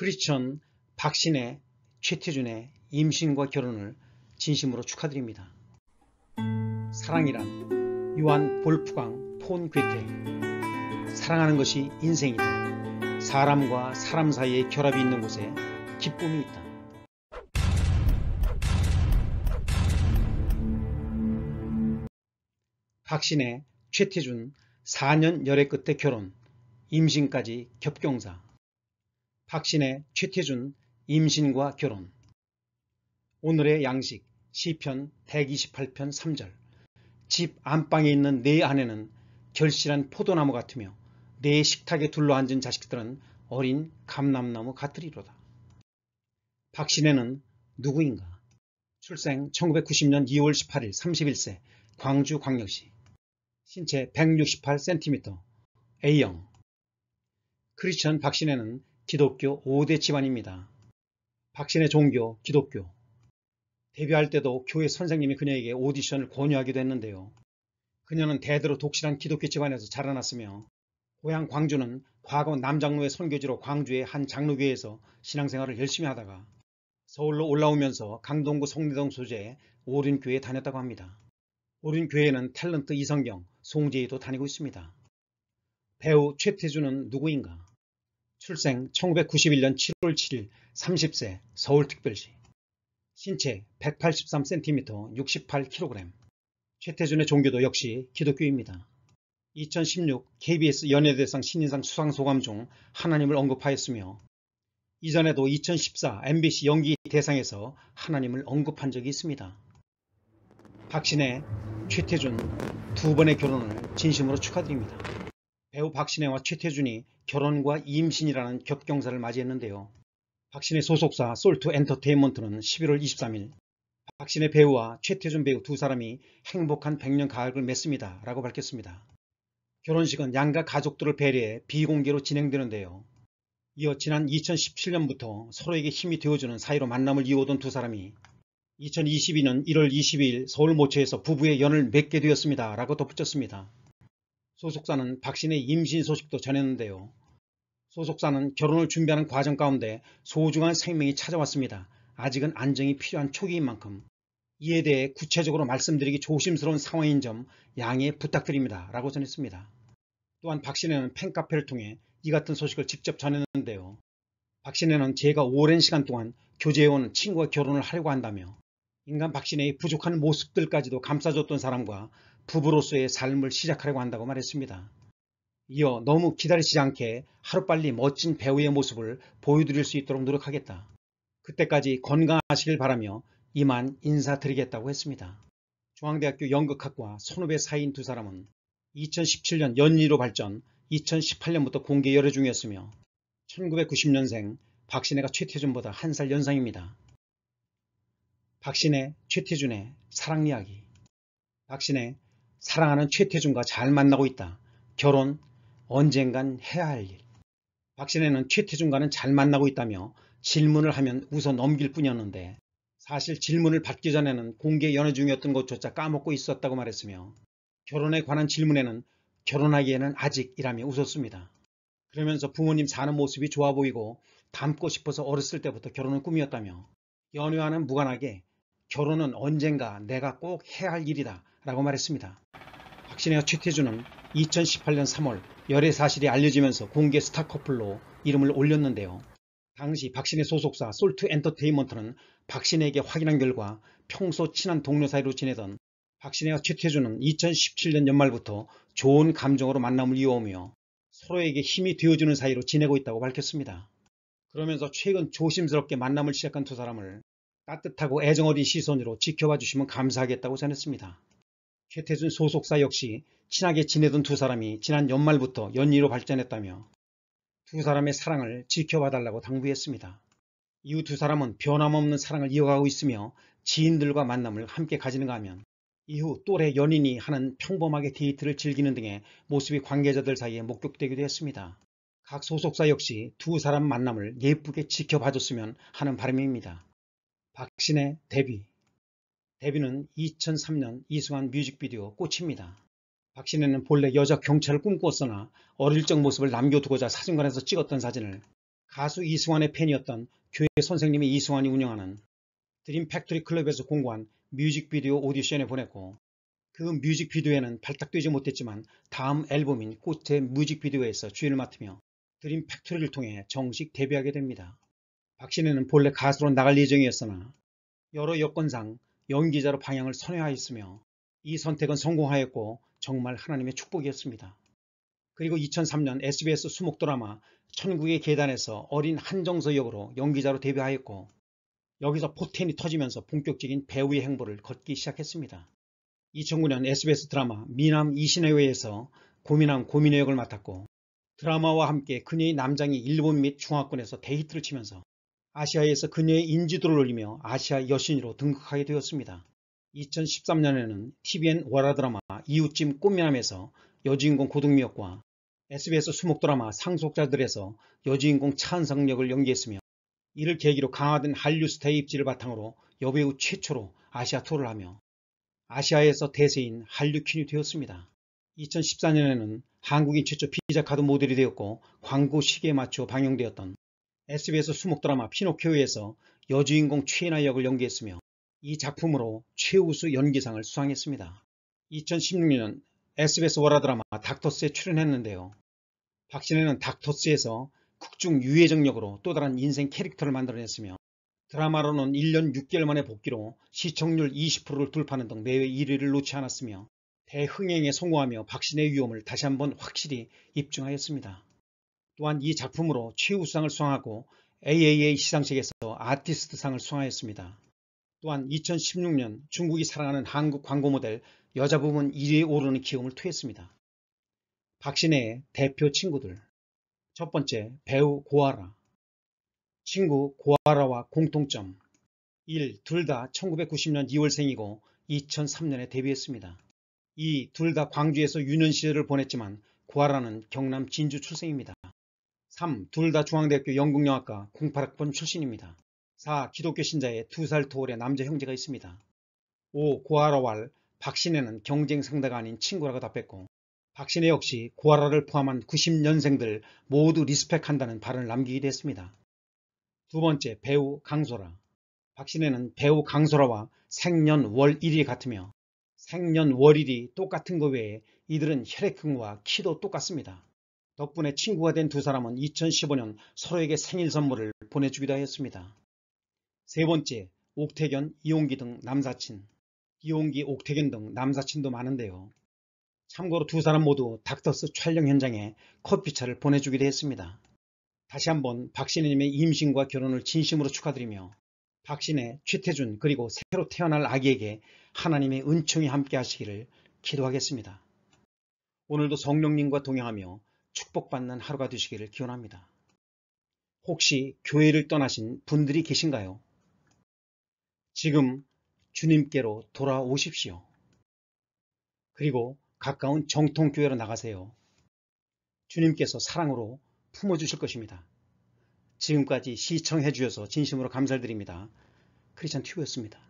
크리스천 박신혜, 최태준의 임신과 결혼을 진심으로 축하드립니다. 사랑이란 요한 볼프강 폰 괴테 사랑하는 것이 인생이다. 사람과 사람 사이에 결합이 있는 곳에 기쁨이 있다. 박신혜, 최태준 4년 열애 끝에 결혼, 임신까지 겹경사 박신혜, 최태준, 임신과 결혼 오늘의 양식 시편 128편 3절 집 안방에 있는 내 아내는 결실한 포도나무 같으며 내 식탁에 둘러앉은 자식들은 어린 감람나무 같으리로다. 박신혜는 누구인가? 출생 1990년 2월 18일 31세 광주광역시 신체 168cm A형 크리스천 박신혜는 기독교 5대 집안입니다. 박신의 종교 기독교 데뷔할 때도 교회 선생님이 그녀에게 오디션을 권유하기도 했는데요. 그녀는 대대로 독실한 기독교 집안에서 자라났으며 고향 광주는 과거 남장로의 선교지로 광주의 한 장로교회에서 신앙생활을 열심히 하다가 서울로 올라오면서 강동구 성리동 소재의 오륜교회에 다녔다고 합니다. 오륜교회는 에 탤런트 이성경, 송재희도 다니고 있습니다. 배우 최태준은 누구인가? 출생 1991년 7월 7일 30세 서울특별시 신체 183cm 68kg 최태준의 종교도 역시 기독교입니다. 2016 KBS 연예대상 신인상 수상소감 중 하나님을 언급하였으며 이전에도 2014 MBC 연기 대상에서 하나님을 언급한 적이 있습니다. 박신혜, 최태준 두 번의 결혼을 진심으로 축하드립니다. 배우 박신혜와 최태준이 결혼과 임신이라는 겹경사를 맞이했는데요. 박신혜 소속사 솔트 엔터테인먼트는 11월 23일 박신혜 배우와 최태준 배우 두 사람이 행복한 백년 가을을 맺습니다. 라고 밝혔습니다. 결혼식은 양가 가족들을 배려해 비공개로 진행되는데요. 이어 지난 2017년부터 서로에게 힘이 되어주는 사이로 만남을 이어오던 두 사람이 2022년 1월 22일 서울 모처에서 부부의 연을 맺게 되었습니다. 라고 덧붙였습니다. 소속사는 박신의 임신 소식도 전했는데요. 소속사는 결혼을 준비하는 과정 가운데 소중한 생명이 찾아왔습니다. 아직은 안정이 필요한 초기인 만큼 이에 대해 구체적으로 말씀드리기 조심스러운 상황인 점 양해 부탁드립니다. 라고 전했습니다. 또한 박신혜는 팬카페를 통해 이 같은 소식을 직접 전했는데요. 박신혜는 제가 오랜 시간 동안 교제해온 친구와 결혼을 하려고 한다며 인간 박신혜의 부족한 모습들까지도 감싸줬던 사람과 부부로서의 삶을 시작하려고 한다고 말했습니다. 이어 너무 기다리지 않게 하루빨리 멋진 배우의 모습을 보여드릴 수 있도록 노력하겠다. 그때까지 건강하시길 바라며 이만 인사드리겠다고 했습니다. 중앙대학교 연극학과 선후배 사인 두 사람은 2017년 연리로 발전, 2018년부터 공개 열애 중이었으며 1990년생 박신혜가 최태준보다 한 살 연상입니다. 박신혜, 최태준의 사랑 이야기 박신혜, 사랑하는 최태준과 잘 만나고 있다. 결혼, 언젠간 해야 할 일. 박신혜는 최태준과는 잘 만나고 있다며 질문을 하면 웃어 넘길 뿐이었는데 사실 질문을 받기 전에는 공개 연애 중이었던 것조차 까먹고 있었다고 말했으며 결혼에 관한 질문에는 결혼하기에는 아직이라며 웃었습니다. 그러면서 부모님 사는 모습이 좋아 보이고 닮고 싶어서 어렸을 때부터 결혼은 꿈이었다며 연애와는 무관하게 결혼은 언젠가 내가 꼭 해야 할 일이다 라고 말했습니다. 박신혜와 최태준은 2018년 3월 열애 사실이 알려지면서 공개 스타 커플로 이름을 올렸는데요. 당시 박신혜 소속사 솔트 엔터테인먼트는 박신혜에게 확인한 결과 평소 친한 동료 사이로 지내던 박신혜와 최태준은 2017년 연말부터 좋은 감정으로 만남을 이어오며 서로에게 힘이 되어주는 사이로 지내고 있다고 밝혔습니다. 그러면서 최근 조심스럽게 만남을 시작한 두 사람을 따뜻하고 애정 어린 시선으로 지켜봐 주시면 감사하겠다고 전했습니다. 최태준 소속사 역시 친하게 지내던 두 사람이 지난 연말부터 연이로 발전했다며 두 사람의 사랑을 지켜봐 달라고 당부했습니다. 이후 두 사람은 변함없는 사랑을 이어가고 있으며 지인들과 만남을 함께 가지는가 하면 이후 또래 연인이 하는 평범하게 데이트를 즐기는 등의 모습이 관계자들 사이에 목격되기도 했습니다. 각 소속사 역시 두 사람 만남을 예쁘게 지켜봐줬으면 하는 바람입니다. 박신의 데뷔 데뷔는 2003년 이승환 뮤직비디오 꽃입니다. 박신혜는 본래 여자 경찰을 꿈꾸었으나 어릴 적 모습을 남겨두고자 사진관에서 찍었던 사진을 가수 이승환의 팬이었던 교회 선생님이 이승환이 운영하는 드림팩토리 클럽에서 공고한 뮤직비디오 오디션에 보냈고 그 뮤직비디오에는 발탁되지 못했지만 다음 앨범인 꽃의 뮤직비디오에서 주인을 맡으며 드림팩토리를 통해 정식 데뷔하게 됩니다. 박신혜는 본래 가수로 나갈 예정이었으나 여러 여건상 연기자로 방향을 선회하였으며 이 선택은 성공하였고 정말 하나님의 축복이었습니다. 그리고 2003년 SBS 수목 드라마 천국의 계단에서 어린 한정서 역으로 연기자로 데뷔하였고 여기서 포텐이 터지면서 본격적인 배우의 행보를 걷기 시작했습니다. 2009년 SBS 드라마 미남 이신의회에서 고민한 고민의 역을 맡았고 드라마와 함께 그녀의 남장이 일본 및 중화권에서 데이트를 치면서 아시아에서 그녀의 인지도를 올리며 아시아 여신으로 등극하게 되었습니다. 2013년에는 TVN 월화드라마 이웃집 꽃미남에서 여주인공 고등미역과 SBS 수목드라마 상속자들에서 여주인공 찬성 역을 연기했으며 이를 계기로 강화된 한류 스타의 입지를 바탕으로 여배우 최초로 아시아 투어를 하며 아시아에서 대세인 한류 퀸이 되었습니다. 2014년에는 한국인 최초 피자 카드 모델이 되었고 광고 시기에 맞춰 방영되었던 SBS 수목드라마 피노키오에서 여주인공 최인아 역을 연기했으며 이 작품으로 최우수 연기상을 수상했습니다. 2016년 SBS 월화드라마 닥터스에 출연했는데요. 박신혜는 닥터스에서 극중 유해정 역으로 또 다른 인생 캐릭터를 만들어냈으며 드라마로는 1년 6개월 만에 복귀로 시청률 20%를 돌파하는 등 내외 1위를 놓지 않았으며 대흥행에 성공하며 박신혜의 위험을 다시 한번 확실히 입증하였습니다. 또한 이 작품으로 최우수상을 수상하고 AAA 시상식에서 아티스트상을 수상했습니다 또한 2016년 중국이 사랑하는 한국 광고 모델 여자 부문 1위에 오르는 기염을 토했습니다. 박신혜의 대표 친구들 첫 번째 배우 고아라 친구 고아라와 공통점 1. 둘 다 1990년 2월생이고 2003년에 데뷔했습니다. 2. 둘 다 광주에서 유년 시절을 보냈지만 고아라는 경남 진주 출생입니다. 3. 둘 다 중앙대학교 영국영학과 08학번 출신입니다. 4. 기독교 신자의 2살 토월의 남자 형제가 있습니다. 5. 고아라왈 박신혜는 경쟁 상대가 아닌 친구라고 답했고 박신혜 역시 고아라를 포함한 90년생들 모두 리스펙한다는 발언을 남기기도 했습니다. 두 번째 배우 강소라 박신혜는 배우 강소라와 생년월 1일이 같으며 생년월일이 똑같은 것 외에 이들은 혈액형과 키도 똑같습니다. 덕분에 친구가 된 두 사람은 2015년 서로에게 생일 선물을 보내주기도 했습니다. 세 번째, 옥태견, 이용기 등 남사친 이용기, 옥태견 등 남사친도 많은데요. 참고로 두 사람 모두 닥터스 촬영 현장에 커피차를 보내주기도 했습니다. 다시 한번 박신혜님의 임신과 결혼을 진심으로 축하드리며 박신혜, 최태준 그리고 새로 태어날 아기에게 하나님의 은총이 함께 하시기를 기도하겠습니다. 오늘도 성령님과 동행하며 축복받는 하루가 되시기를 기원합니다. 혹시 교회를 떠나신 분들이 계신가요? 지금 주님께로 돌아오십시오. 그리고 가까운 정통교회로 나가세요. 주님께서 사랑으로 품어주실 것입니다. 지금까지 시청해 주셔서 진심으로 감사드립니다. 크리스찬 튜브였습니다.